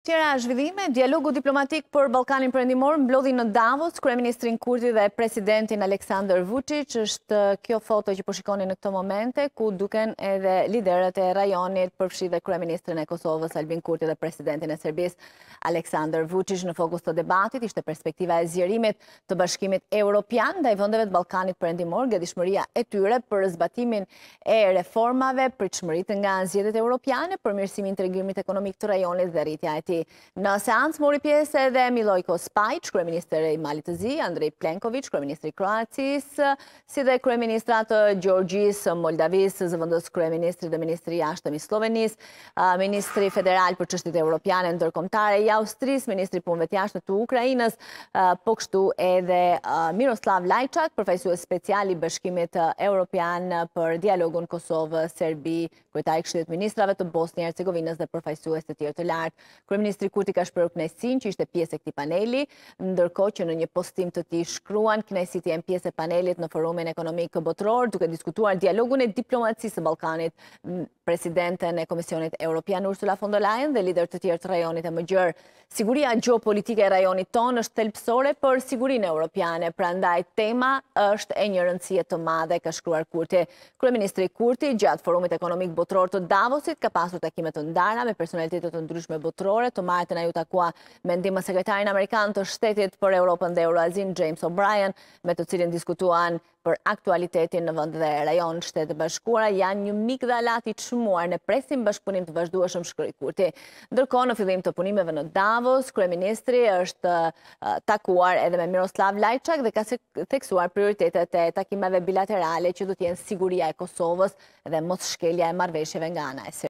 Tjera zhvillime, dialogu diplomatik për Balkanin përëndimor mblodhi në Davos, kërë Kurti dhe Presidentin Aleksandr Vucic, është kjo foto që përshikoni po në këto momente, ku duken edhe liderët e rajonit përfshi dhe kërë e Kosovës, Albin Kurti dhe Presidentin e Serbis, Aleksandr Vucic, në fokus të debatit, ishte perspektiva e zjerimit të bashkimit europian, dhe i vëndeve të Balkanit përëndimor, gëdi shmëria e tyre për zbatimin e reformave, për qmërit nga zjedet europiane, për mirësimin ekonomik të rajonit dhe Në seancë, mori pjesë edhe Milojko Spajq, Kryeministr e Malit të Zi, Andrej Plenković, Kryeministr i Kroacis, si dhe Kryeministratë Gjorgjis Moldavis, zëvëndës Kryeministri dhe Ministri Ashtëmi i Slovenis, Ministri Federal për Qështit Europiane ndërkomtare i Austris, Ministri Punve Tjashtë të Ukrajinës, po kështu edhe Miroslav Lajçak, e speciali bëshkimit Europian për dialogun Kosovë-Serbi, i kështit Ministrave të Bosnjë-Hercegovinës dhe profesuës të lartë. Kryeministri Kurti ka shpërë Knesin që ishte pjesë e këtij paneli, ndërkohë që në një postim të tij shkruan Knesit jenë pjesë e panelit në forumin ekonomik botror, duke diskutuar dialogun e diplomacisë së Ballkanit. Presidenten e Komisionit Europian Ursula von der Leyen dhe lider të tjerë të rajonit e gjërë. Siguria në politike e rajonit tonë është telpsore për sigurin e Europiane, pra ndaj tema është e një rëndësie të madhe ka shkruar Kurti. Kryeministri Kurti gjatë forumit ekonomik botror të Davosit ka pasur takimet të ndara me personalitetet të ndryshme botrore të martën a ju takua me ndimë sekretarin Amerikan të shtetit për Europën dhe Euroazin, James O'Brien, me të cilin diskutuan për aktualitetin në vënd dhe rajon shtetë bashkura, janë një mik dhe alati që muar në presim bashkëpunim të vazhdua shumë shkëri kurti. Ndërko në fillim të punimeve në Davos, Kreministri është takuar edhe me Miroslav Lajçak dhe ka se theksuar prioritetet e takimeve bilaterale që du t'jenë siguria e Kosovës dhe mos shkelja e marveshjeve nga anaj.